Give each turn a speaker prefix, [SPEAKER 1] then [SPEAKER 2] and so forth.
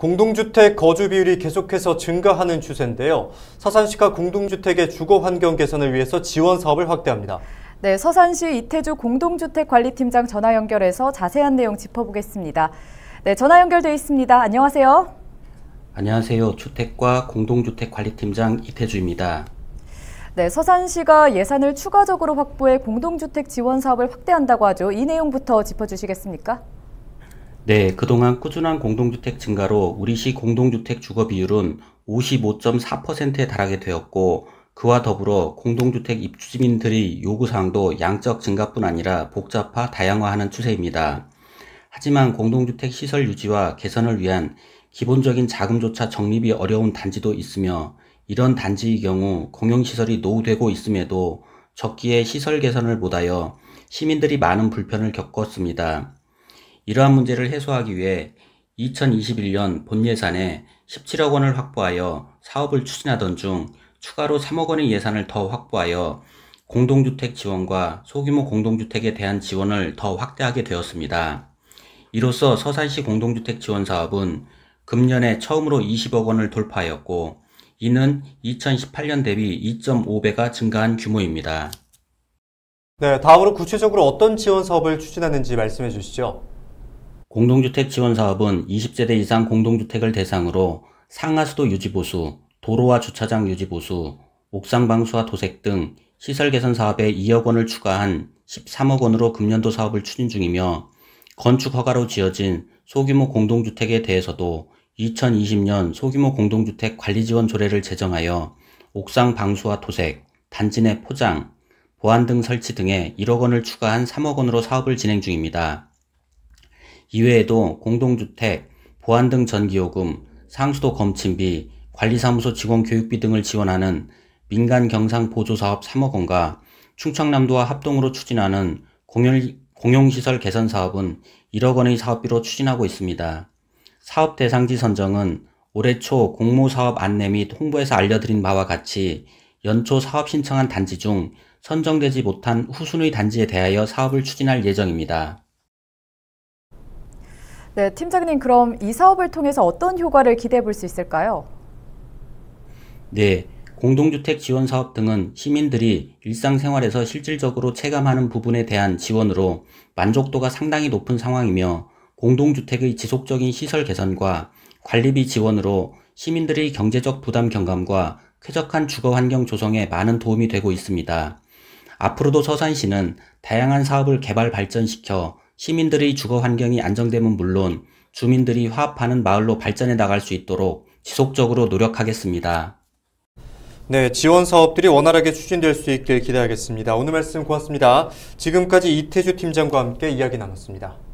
[SPEAKER 1] 공동주택 거주 비율이 계속해서 증가하는 추세인데요. 서산시가 공동주택의 주거 환경 개선을 위해서 지원 사업을 확대합니다.
[SPEAKER 2] 네, 서산시 이태주 공동주택 관리팀장 전화 연결해서 자세한 내용 짚어보겠습니다. 네, 전화 연결돼 있습니다. 안녕하세요.
[SPEAKER 3] 안녕하세요. 주택과 공동주택 관리팀장 이태주입니다.
[SPEAKER 2] 네, 서산시가 예산을 추가적으로 확보해 공동주택 지원 사업을 확대한다고 하죠. 이 내용부터 짚어주시겠습니까?
[SPEAKER 3] 네, 그동안 꾸준한 공동주택 증가로 우리시 공동주택 주거 비율은 55.4%에 달하게 되었고 그와 더불어 공동주택 입주민들의 요구사항도 양적 증가뿐 아니라 복잡화 다양화하는 추세입니다. 하지만 공동주택 시설 유지와 개선을 위한 기본적인 자금조차 적립이 어려운 단지도 있으며 이런 단지의 경우 공용시설이 노후되고 있음에도 적기에 시설 개선을 못하여 시민들이 많은 불편을 겪었습니다. 이러한 문제를 해소하기 위해 2021년 본 예산에 17억 원을 확보하여 사업을 추진하던 중 추가로 3억 원의 예산을 더 확보하여 공동주택 지원과 소규모 공동주택에 대한 지원을 더 확대하게 되었습니다. 이로써 서산시 공동주택 지원 사업은 금년에 처음으로 20억 원을 돌파하였고 이는 2018년 대비 2.5배가 증가한 규모입니다.
[SPEAKER 1] 네, 다음으로 구체적으로 어떤 지원 사업을 추진하는지 말씀해 주시죠.
[SPEAKER 3] 공동주택 지원 사업은 20세대 이상 공동주택을 대상으로 상하수도 유지보수, 도로와 주차장 유지보수, 옥상 방수와 도색 등 시설 개선 사업에 2억 원을 추가한 13억 원으로 금년도 사업을 추진 중이며 건축 허가로 지어진 소규모 공동주택에 대해서도 2020년 소규모 공동주택 관리 지원 조례를 제정하여 옥상 방수와 도색, 단지 내 포장, 보안 등 설치 등에 1억 원을 추가한 3억 원으로 사업을 진행 중입니다. 이외에도 공동주택, 보안 등 전기요금, 상수도 검침비, 관리사무소 직원 교육비 등을 지원하는 민간 경상 보조사업 3억 원과 충청남도와 합동으로 추진하는 공용시설 개선 사업은 1억 원의 사업비로 추진하고 있습니다. 사업 대상지 선정은 올해 초 공모사업 안내 및 홍보에서 알려드린 바와 같이 연초 사업 신청한 단지 중 선정되지 못한 후순위 단지에 대하여 사업을 추진할 예정입니다.
[SPEAKER 2] 네, 팀장님 그럼 이 사업을 통해서 어떤 효과를 기대해 볼 수 있을까요?
[SPEAKER 3] 네, 공동주택 지원 사업 등은 시민들이 일상생활에서 실질적으로 체감하는 부분에 대한 지원으로 만족도가 상당히 높은 상황이며 공동주택의 지속적인 시설 개선과 관리비 지원으로 시민들의 경제적 부담 경감과 쾌적한 주거 환경 조성에 많은 도움이 되고 있습니다. 앞으로도 서산시는 다양한 사업을 개발 발전시켜 시민들의 주거 환경이 안정되면 물론 주민들이 화합하는 마을로 발전해 나갈 수 있도록 지속적으로 노력하겠습니다. 네,
[SPEAKER 1] 지원 사업들이 원활하게 추진될 수 있길 기대하겠습니다. 오늘 말씀 고맙습니다. 지금까지 이태주 팀장과 함께 이야기 나눴습니다.